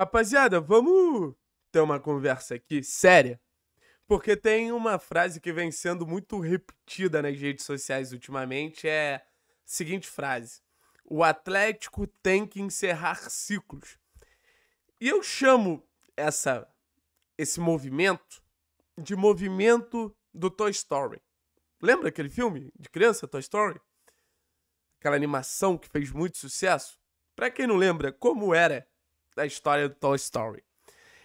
Rapaziada, vamos ter uma conversa aqui séria. Porque tem uma frase que vem sendo muito repetida nas redes sociais ultimamente, é a seguinte frase: O Atlético tem que encerrar ciclos. E eu chamo essa esse movimento de movimento do Toy Story. Lembra aquele filme de criança, Toy Story? Aquela animação que fez muito sucesso? Para quem não lembra como era da história do Toy Story.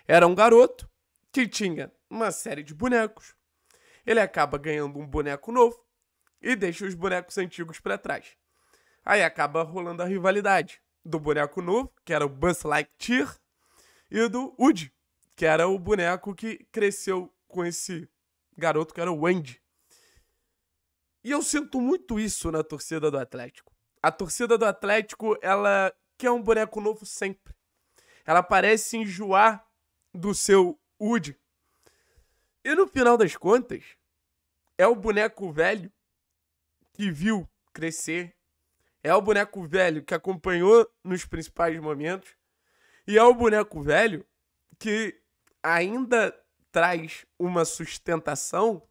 Era um garoto que tinha uma série de bonecos. Ele acaba ganhando um boneco novo e deixa os bonecos antigos para trás. Aí acaba rolando a rivalidade do boneco novo, que era o Buzz Lightyear, e do Woody, que era o boneco que cresceu com esse garoto que era o Andy. E eu sinto muito isso na torcida do Atlético. A torcida do Atlético, ela quer um boneco novo sempre. Ela parece enjoar do seu ud E no final das contas, é o boneco velho que viu crescer, é o boneco velho que acompanhou nos principais momentos, e é o boneco velho que ainda traz uma sustentação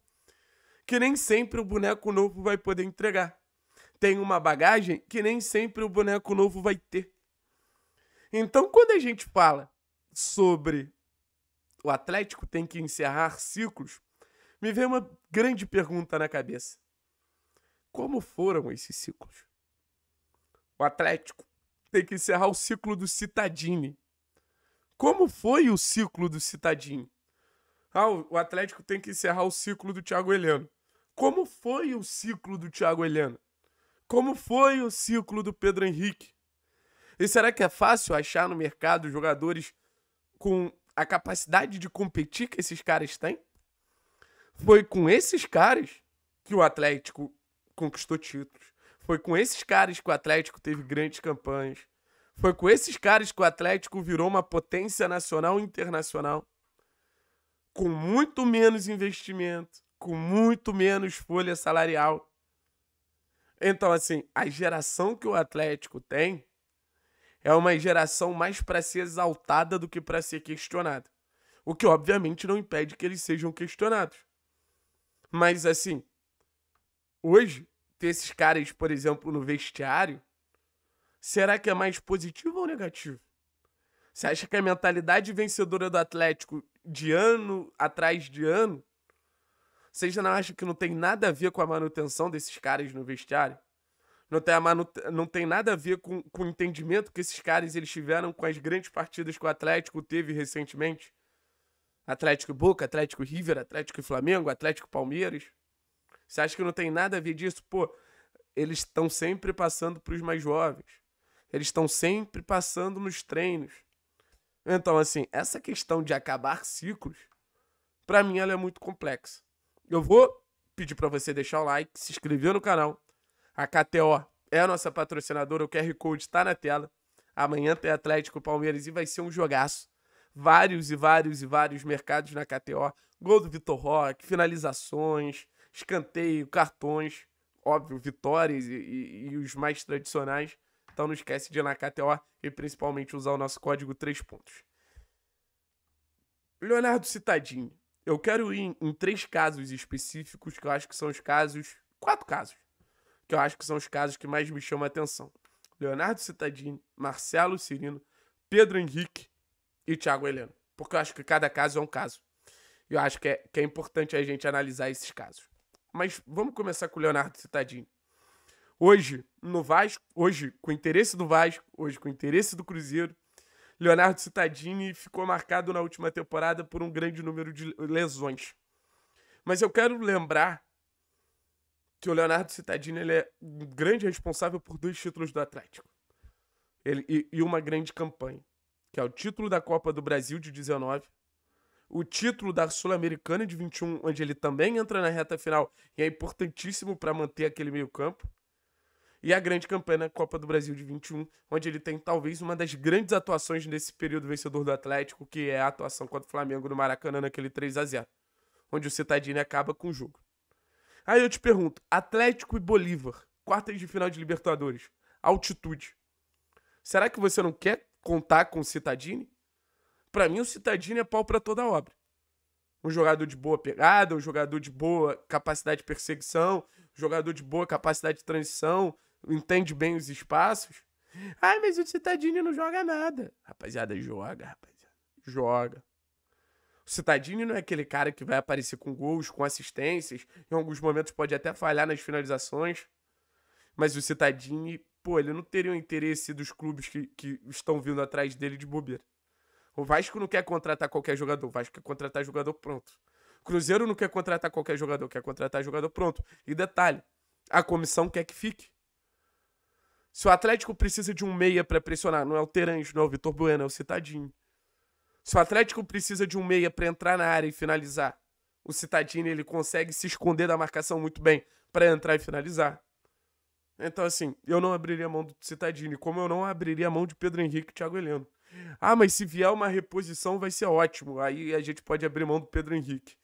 que nem sempre o boneco novo vai poder entregar. Tem uma bagagem que nem sempre o boneco novo vai ter. Então, quando a gente fala sobre o Atlético tem que encerrar ciclos, me veio uma grande pergunta na cabeça. Como foram esses ciclos? O Atlético tem que encerrar o ciclo do Citadini. Como foi o ciclo do Citadini? Ah, o Atlético tem que encerrar o ciclo do Thiago Heleno. Como foi o ciclo do Thiago Heleno? Como foi o ciclo do Pedro Henrique? E será que é fácil achar no mercado jogadores com a capacidade de competir que esses caras têm? Foi com esses caras que o Atlético conquistou títulos. Foi com esses caras que o Atlético teve grandes campanhas. Foi com esses caras que o Atlético virou uma potência nacional e internacional. Com muito menos investimento, com muito menos folha salarial. Então, assim, a geração que o Atlético tem é uma geração mais para ser exaltada do que para ser questionada. O que, obviamente, não impede que eles sejam questionados. Mas, assim, hoje, ter esses caras, por exemplo, no vestiário, será que é mais positivo ou negativo? Você acha que a mentalidade vencedora do Atlético de ano atrás de ano, já não acha que não tem nada a ver com a manutenção desses caras no vestiário? não tem, a não tem nada a ver com, com o entendimento que esses caras eles tiveram com as grandes partidas que o Atlético teve recentemente. Atlético Boca, Atlético River, Atlético Flamengo, Atlético Palmeiras. Você acha que não tem nada a ver disso? Pô, eles estão sempre passando para os mais jovens. Eles estão sempre passando nos treinos. Então, assim, essa questão de acabar ciclos, para mim ela é muito complexa. Eu vou pedir para você deixar o like, se inscrever no canal a KTO é a nossa patrocinadora, o QR Code está na tela. Amanhã tem Atlético Palmeiras e vai ser um jogaço. Vários e vários e vários mercados na KTO. Gol do Vitor Roque, finalizações, escanteio, cartões, óbvio, vitórias e, e, e os mais tradicionais. Então não esquece de ir na KTO e principalmente usar o nosso código 3 pontos. Leonardo Citadinho. Eu quero ir em, em três casos específicos, que eu acho que são os casos. Quatro casos que eu acho que são os casos que mais me chamam a atenção. Leonardo Cittadini, Marcelo Cirino, Pedro Henrique e Thiago Heleno. Porque eu acho que cada caso é um caso. Eu acho que é, que é importante a gente analisar esses casos. Mas vamos começar com o Leonardo Cittadini. Hoje, no Vasco, hoje, com o interesse do Vasco, hoje, com o interesse do Cruzeiro, Leonardo Cittadini ficou marcado na última temporada por um grande número de lesões. Mas eu quero lembrar que o Leonardo Cittadini ele é um grande responsável por dois títulos do Atlético ele, e, e uma grande campanha, que é o título da Copa do Brasil de 19 o título da Sul-Americana de 21, onde ele também entra na reta final e é importantíssimo para manter aquele meio-campo. E a grande campanha na Copa do Brasil de 21, onde ele tem talvez uma das grandes atuações nesse período vencedor do Atlético, que é a atuação contra o Flamengo no Maracanã naquele 3 a 0 onde o Citadini acaba com o jogo. Aí eu te pergunto: Atlético e Bolívar, quartas de final de Libertadores, altitude. Será que você não quer contar com o Citadini? Para mim, o Citadini é pau para toda obra. Um jogador de boa pegada, um jogador de boa capacidade de perseguição, um jogador de boa capacidade de transição, entende bem os espaços. Ai, mas o Citadini não joga nada. Rapaziada, joga, rapaziada. Joga. O Citadini não é aquele cara que vai aparecer com gols, com assistências, em alguns momentos pode até falhar nas finalizações. Mas o Citadini, pô, ele não teria o interesse dos clubes que, que estão vindo atrás dele de bobeira. O Vasco não quer contratar qualquer jogador, o Vasco quer contratar jogador pronto. O Cruzeiro não quer contratar qualquer jogador, quer contratar jogador pronto. E detalhe, a comissão quer que fique. Se o Atlético precisa de um meia para pressionar, não é o Terãs, não é o Vitor Bueno, é o Citadinho. Se o Atlético precisa de um meia para entrar na área e finalizar, o Citadini ele consegue se esconder da marcação muito bem para entrar e finalizar. Então, assim, eu não abriria mão do Citadini, como eu não abriria mão de Pedro Henrique e Thiago Heleno. Ah, mas se vier uma reposição vai ser ótimo. Aí a gente pode abrir mão do Pedro Henrique.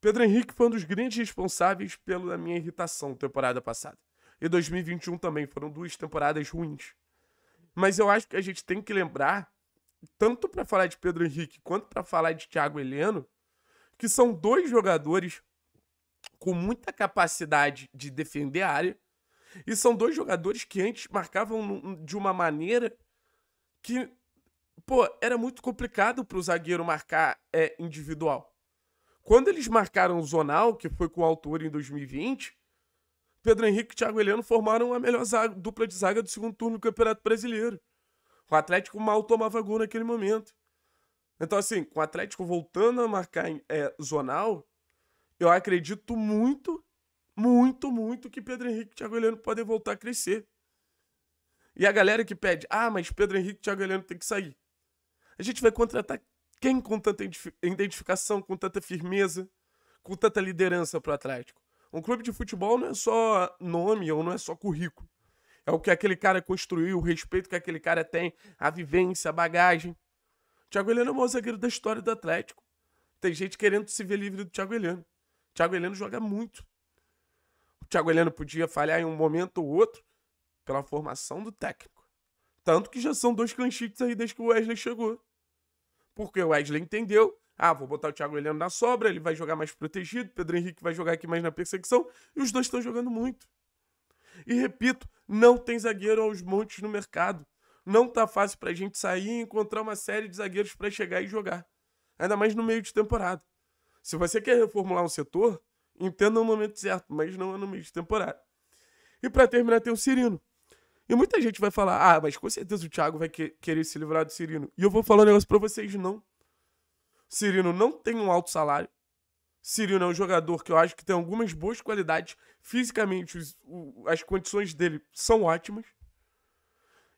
Pedro Henrique foi um dos grandes responsáveis pela minha irritação temporada passada. E 2021 também, foram duas temporadas ruins. Mas eu acho que a gente tem que lembrar tanto para falar de Pedro Henrique quanto para falar de Thiago Heleno, que são dois jogadores com muita capacidade de defender a área e são dois jogadores que antes marcavam de uma maneira que, pô, era muito complicado para o zagueiro marcar é, individual. Quando eles marcaram o Zonal, que foi com o autor em 2020, Pedro Henrique e Thiago Heleno formaram a melhor zaga, dupla de zaga do segundo turno do Campeonato Brasileiro. O Atlético mal tomava gol naquele momento. Então, assim, com o Atlético voltando a marcar é, zonal, eu acredito muito, muito, muito que Pedro Henrique e Thiago Heleno podem voltar a crescer. E a galera que pede, ah, mas Pedro Henrique e Thiago Heleno tem que sair. A gente vai contratar quem com tanta identificação, com tanta firmeza, com tanta liderança para o Atlético? Um clube de futebol não é só nome ou não é só currículo é o que aquele cara construiu, o respeito que aquele cara tem, a vivência, a bagagem. O Thiago Heleno é o maior zagueiro da história do Atlético. Tem gente querendo se ver livre do Thiago Heleno. O Thiago Heleno joga muito. O Thiago Heleno podia falhar em um momento ou outro pela formação do técnico. Tanto que já são dois clanchites aí desde que o Wesley chegou. Porque o Wesley entendeu ah, vou botar o Thiago Heleno na sobra, ele vai jogar mais protegido, Pedro Henrique vai jogar aqui mais na perseguição, e os dois estão jogando muito. E repito, não tem zagueiro aos montes no mercado. Não tá fácil pra gente sair e encontrar uma série de zagueiros para chegar e jogar. Ainda mais no meio de temporada. Se você quer reformular um setor, entenda o momento certo, mas não é no meio de temporada. E para terminar, tem o Cirino. E muita gente vai falar, ah, mas com certeza o Thiago vai que querer se livrar do Cirino. E eu vou falar um negócio pra vocês, não. Cirino não tem um alto salário. Cirino é um jogador que eu acho que tem algumas boas qualidades. Fisicamente, os, o, as condições dele são ótimas.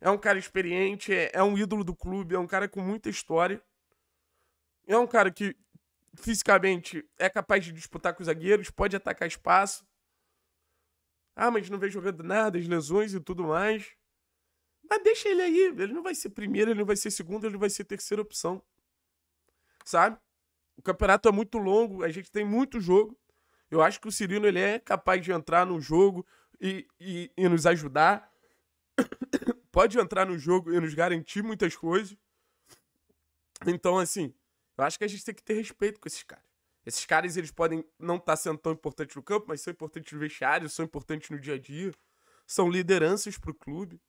É um cara experiente, é, é, um ídolo do clube, é um cara com muita história. É um cara que fisicamente é capaz de disputar com os zagueiros, pode atacar espaço. Ah, mas não vem jogando nada, as lesões e tudo mais. Mas deixa ele aí, ele não vai ser primeiro, ele não vai ser segundo, ele não vai ser terceira opção. Sabe? O campeonato é muito longo, a gente tem muito jogo. Eu acho que o Cirino ele é capaz de entrar no jogo e, e, e nos ajudar. Pode entrar no jogo e nos garantir muitas coisas. Então, assim, eu acho que a gente tem que ter respeito com esses caras. Esses caras, eles podem não estar tá sendo tão importantes no campo, mas são importantes no vestiário, são importantes no dia a dia. São lideranças para o clube.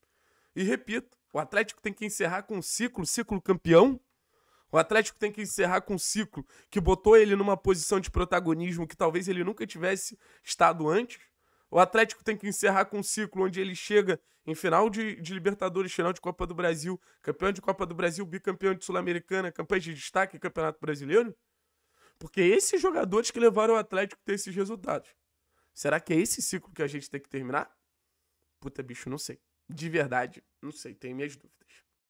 E repito, o Atlético tem que encerrar com um ciclo, ciclo campeão, o Atlético tem que encerrar com um ciclo que botou ele numa posição de protagonismo que talvez ele nunca tivesse estado antes. O Atlético tem que encerrar com um ciclo onde ele chega em final de, de Libertadores, final de Copa do Brasil, campeão de Copa do Brasil, bicampeão de Sul-Americana, campeão de destaque em Campeonato Brasileiro. Porque esses jogadores que levaram o Atlético a ter esses resultados. Será que é esse ciclo que a gente tem que terminar? Puta, bicho, não sei. De verdade, não sei. Tenho minhas dúvidas.